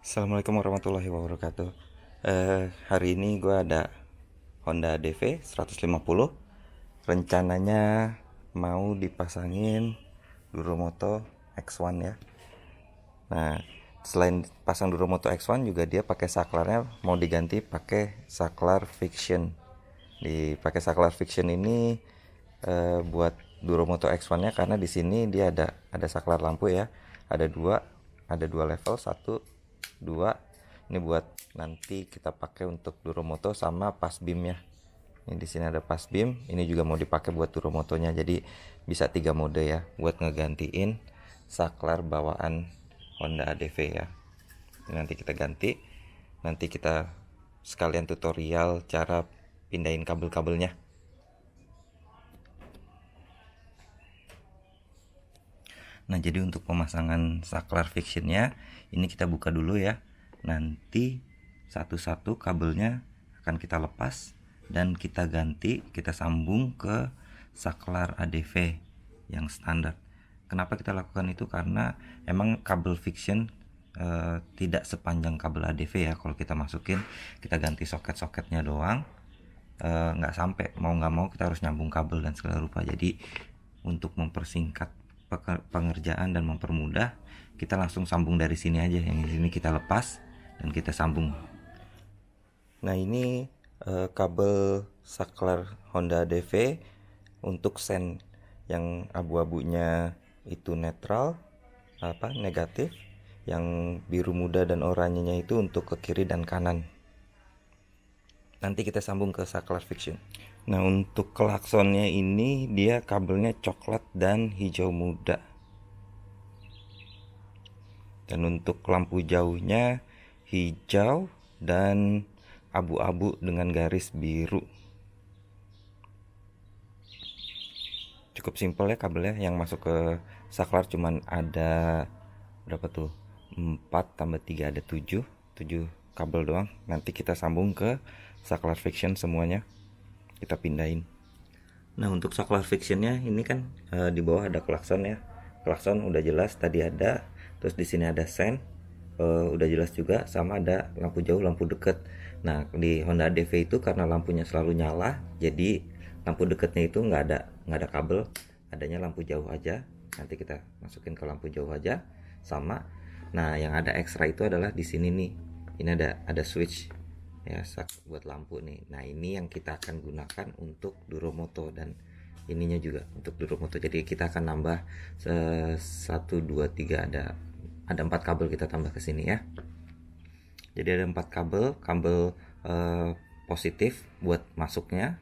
Assalamualaikum warahmatullahi wabarakatuh. Eh, hari ini gue ada Honda DV 150. Rencananya mau dipasangin Duromoto X1 ya. Nah, selain pasang Duromoto X1 juga dia pakai saklarnya mau diganti pakai saklar Fiction. Dipakai saklar Fiction ini eh, buat Duromoto X1-nya karena di sini dia ada ada saklar lampu ya. Ada dua, ada dua level, satu dua ini buat nanti kita pakai untuk duromoto sama pas ya ini di sini ada pas bim ini juga mau dipakai buat duromotonya jadi bisa tiga mode ya buat ngegantiin saklar bawaan Honda ADV ya ini nanti kita ganti nanti kita sekalian tutorial cara pindahin kabel-kabelnya Nah jadi untuk pemasangan saklar fictionnya ini kita buka dulu ya. Nanti satu-satu kabelnya akan kita lepas dan kita ganti, kita sambung ke saklar ADV yang standar. Kenapa kita lakukan itu? Karena emang kabel fiction e, tidak sepanjang kabel ADV ya. Kalau kita masukin, kita ganti soket-soketnya doang. E, nggak sampai mau nggak mau kita harus nyambung kabel dan segala rupa. Jadi untuk mempersingkat pengerjaan dan mempermudah kita langsung sambung dari sini aja yang di sini kita lepas dan kita sambung nah ini eh, kabel saklar Honda DV untuk sen yang abu-abunya itu netral apa negatif yang biru muda dan oranyenya itu untuk ke kiri dan kanan nanti kita sambung ke saklar fiction Nah untuk klaksonnya ini dia kabelnya coklat dan hijau muda. Dan untuk lampu jauhnya hijau dan abu-abu dengan garis biru. Cukup simpel ya kabelnya yang masuk ke saklar cuman ada berapa tuh? 4 tambah 3 ada 7, 7 kabel doang. Nanti kita sambung ke saklar fiction semuanya kita pindahin nah untuk saklar fictionnya ini kan e, di bawah ada klakson ya klakson udah jelas tadi ada terus di sini ada sen e, udah jelas juga sama ada lampu jauh lampu deket nah di Honda DV itu karena lampunya selalu nyala jadi lampu deketnya itu nggak ada nggak ada kabel adanya lampu jauh aja nanti kita masukin ke lampu jauh aja sama nah yang ada ekstra itu adalah di sini nih ini ada ada switch ya sak buat lampu nih nah ini yang kita akan gunakan untuk duromoto dan ininya juga untuk duromoto jadi kita akan nambah eh, satu dua tiga ada ada empat kabel kita tambah ke sini ya jadi ada empat kabel kabel eh, positif buat masuknya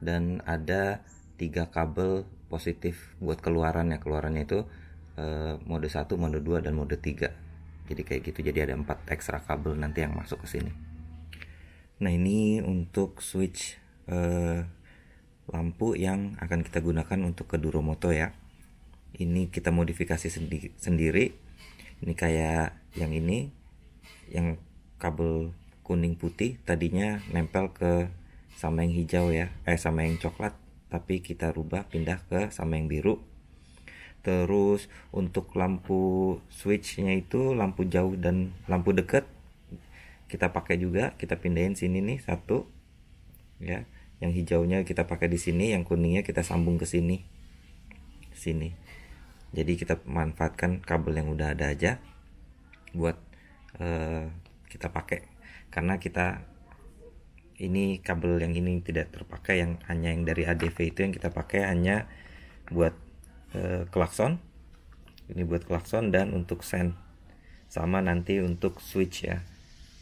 dan ada tiga kabel positif buat keluarannya keluarannya itu eh, mode satu, mode dua dan mode tiga. jadi kayak gitu jadi ada empat ekstra kabel nanti yang masuk ke sini Nah ini untuk switch eh, lampu yang akan kita gunakan untuk ke Duromoto ya. Ini kita modifikasi sendi sendiri. Ini kayak yang ini, yang kabel kuning putih tadinya nempel ke sama yang hijau ya, eh sama yang coklat. Tapi kita rubah pindah ke sama yang biru. Terus untuk lampu switchnya itu lampu jauh dan lampu dekat kita pakai juga kita pindahin sini nih satu ya yang hijaunya kita pakai di sini yang kuningnya kita sambung ke sini sini jadi kita manfaatkan kabel yang udah ada aja buat eh, kita pakai karena kita ini kabel yang ini tidak terpakai yang hanya yang dari ADV itu yang kita pakai hanya buat eh, klakson ini buat klakson dan untuk sen sama nanti untuk switch ya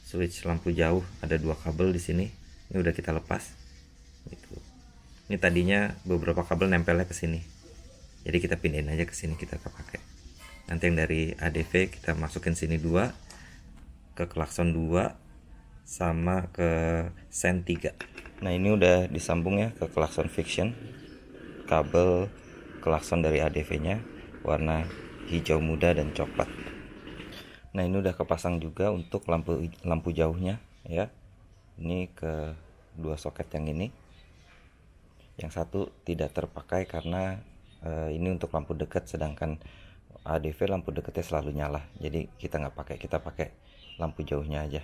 switch lampu jauh ada dua kabel di sini ini udah kita lepas itu ini tadinya beberapa kabel nempelnya ke sini jadi kita pindahin aja ke sini kita pakai nanti yang dari ADV kita masukin sini dua ke klakson dua sama ke sen tiga. nah ini udah disambung ya ke klakson fiction kabel klakson dari ADV nya warna hijau muda dan coklat nah ini udah kepasang juga untuk lampu lampu jauhnya ya ini ke dua soket yang ini yang satu tidak terpakai karena e, ini untuk lampu dekat sedangkan ADV lampu dekatnya selalu nyala jadi kita nggak pakai kita pakai lampu jauhnya aja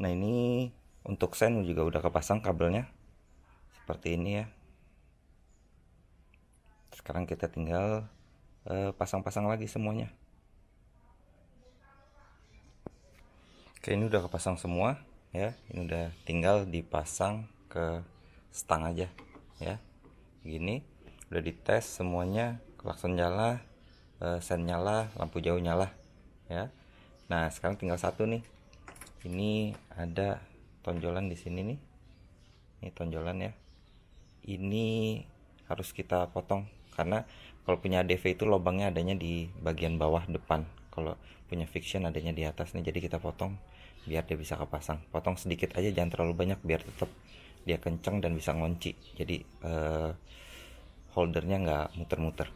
nah ini untuk sen juga udah kepasang kabelnya seperti ini ya sekarang kita tinggal Eh, pasang-pasang lagi semuanya oke ini udah kepasang semua ya ini udah tinggal dipasang ke stang aja ya gini udah dites semuanya klakson nyala eh, sen nyala lampu jauh nyala ya nah sekarang tinggal satu nih ini ada tonjolan di sini nih ini tonjolan ya ini harus kita potong karena kalau punya ADV itu lubangnya adanya di bagian bawah depan kalau punya fiction adanya di atas nih jadi kita potong biar dia bisa kepasang potong sedikit aja jangan terlalu banyak biar tetap dia kenceng dan bisa ngonci. jadi eh, holdernya nggak muter-muter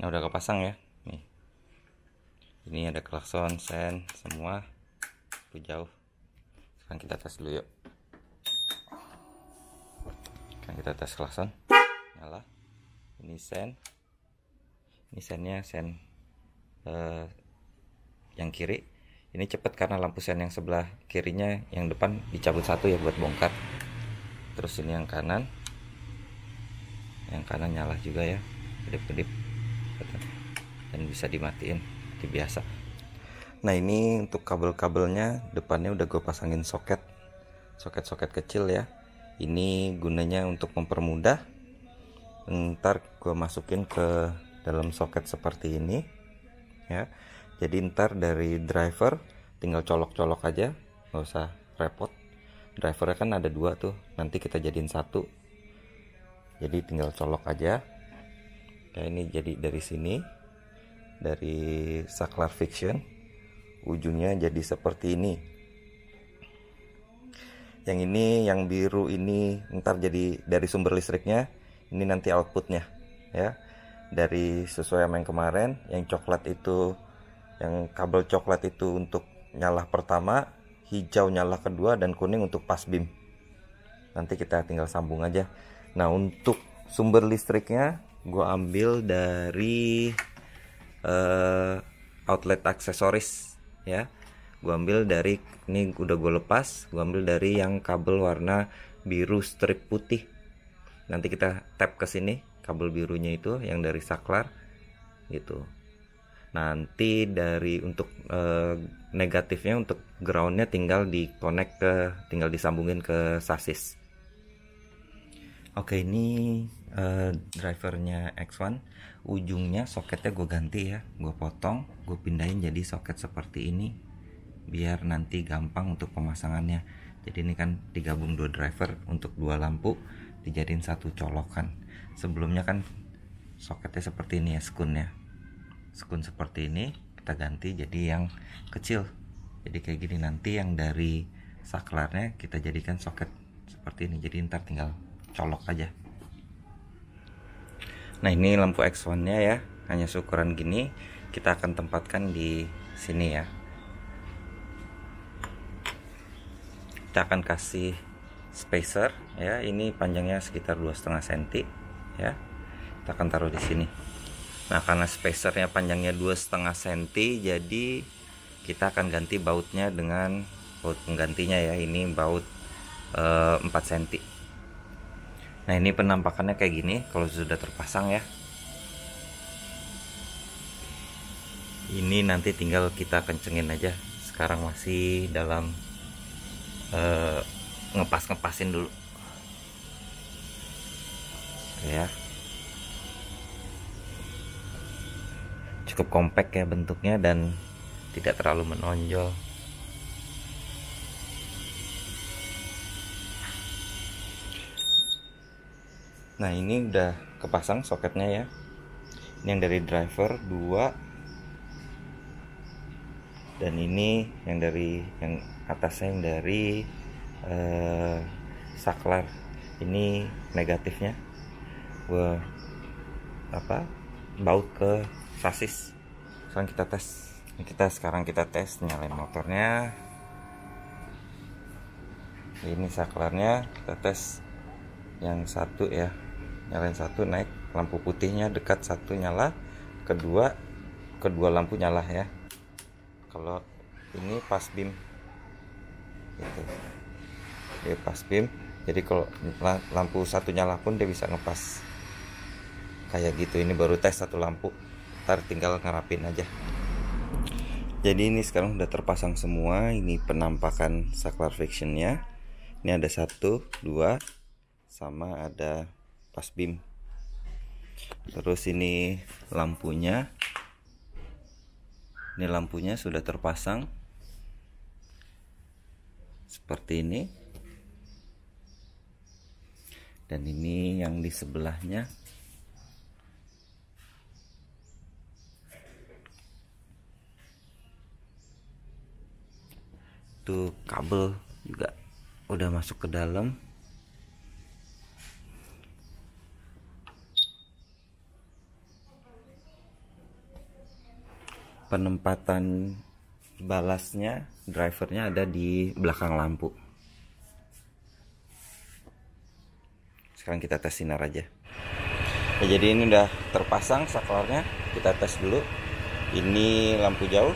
nah udah kepasang ya nih ini ada klakson sen semua itu jauh sekarang kita tes dulu yuk sekarang kita tes klakson nyala ini sen ini sennya sen eh, yang kiri ini cepat karena lampu sen yang sebelah kirinya yang depan dicabut satu ya buat bongkar terus ini yang kanan yang kanan nyala juga ya kedip-kedip dan bisa dimatiin seperti biasa nah ini untuk kabel-kabelnya depannya udah gue pasangin soket soket-soket kecil ya ini gunanya untuk mempermudah ntar gue masukin ke dalam soket seperti ini ya jadi ntar dari driver tinggal colok-colok aja nggak usah repot drivernya kan ada dua tuh nanti kita jadiin satu jadi tinggal colok aja ya ini jadi dari sini dari saklar fiction ujungnya jadi seperti ini yang ini yang biru ini ntar jadi dari sumber listriknya ini nanti outputnya ya dari sesuai sama yang kemarin yang coklat itu yang kabel coklat itu untuk nyala pertama hijau nyala kedua dan kuning untuk pas bim nanti kita tinggal sambung aja nah untuk sumber listriknya gue ambil dari uh, outlet aksesoris ya gue ambil dari ini udah gue lepas gue ambil dari yang kabel warna biru strip putih nanti kita tap ke sini kabel birunya itu yang dari saklar gitu nanti dari untuk e, negatifnya untuk groundnya tinggal di connect ke tinggal disambungin ke sasis oke ini e, drivernya X1 ujungnya soketnya gue ganti ya gue potong gue pindahin jadi soket seperti ini biar nanti gampang untuk pemasangannya jadi ini kan digabung dua driver untuk dua lampu dijadiin satu colokan sebelumnya kan soketnya seperti ini ya skunnya skun seperti ini kita ganti jadi yang kecil jadi kayak gini nanti yang dari saklarnya kita jadikan soket seperti ini jadi ntar tinggal colok aja nah ini lampu X1 nya ya hanya seukuran gini kita akan tempatkan di sini ya kita akan kasih spacer ya ini panjangnya sekitar dua setengah senti ya kita akan taruh di sini nah karena spacernya panjangnya dua setengah senti jadi kita akan ganti bautnya dengan baut penggantinya ya ini baut e, eh, 4 senti nah ini penampakannya kayak gini kalau sudah terpasang ya ini nanti tinggal kita kencengin aja sekarang masih dalam e, ngepas ngepasin dulu ya cukup kompak ya bentuknya dan tidak terlalu menonjol Nah ini udah kepasang soketnya ya Ini yang dari driver 2 Dan ini yang dari yang atasnya yang dari eh, saklar ini negatifnya gue apa baut ke sasis sekarang kita tes kita sekarang kita tes nyalain motornya ini saklarnya kita tes yang satu ya nyalain satu naik lampu putihnya dekat satu nyala kedua kedua lampu nyala ya kalau ini pas bim gitu dia ya, pas beam jadi kalau lampu satu nyala pun dia bisa ngepas kayak gitu ini baru tes satu lampu ntar tinggal ngerapin aja jadi ini sekarang udah terpasang semua ini penampakan saklar fictionnya ini ada satu dua sama ada pas bim. terus ini lampunya ini lampunya sudah terpasang seperti ini dan ini yang di sebelahnya itu kabel juga udah masuk ke dalam penempatan balasnya drivernya ada di belakang lampu sekarang kita tes sinar aja ya, jadi ini udah terpasang saklarnya kita tes dulu ini lampu jauh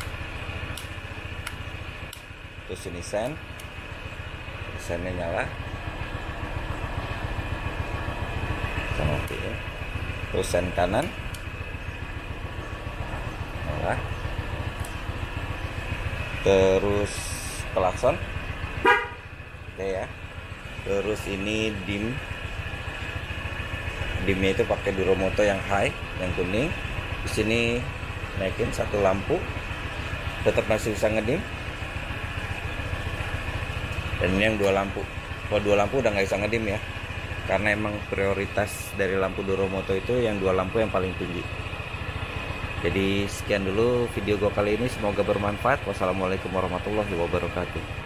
terus ini sen sennya nyala ya. terus sen kanan nyala terus klakson oke ya terus ini dim dimnya itu pakai duromoto yang high yang kuning di sini naikin satu lampu tetap masih bisa ngedim dan ini yang dua lampu kalau dua lampu udah nggak bisa ngedim ya karena emang prioritas dari lampu Duromoto itu yang dua lampu yang paling tinggi jadi sekian dulu video gua kali ini semoga bermanfaat wassalamualaikum warahmatullahi wabarakatuh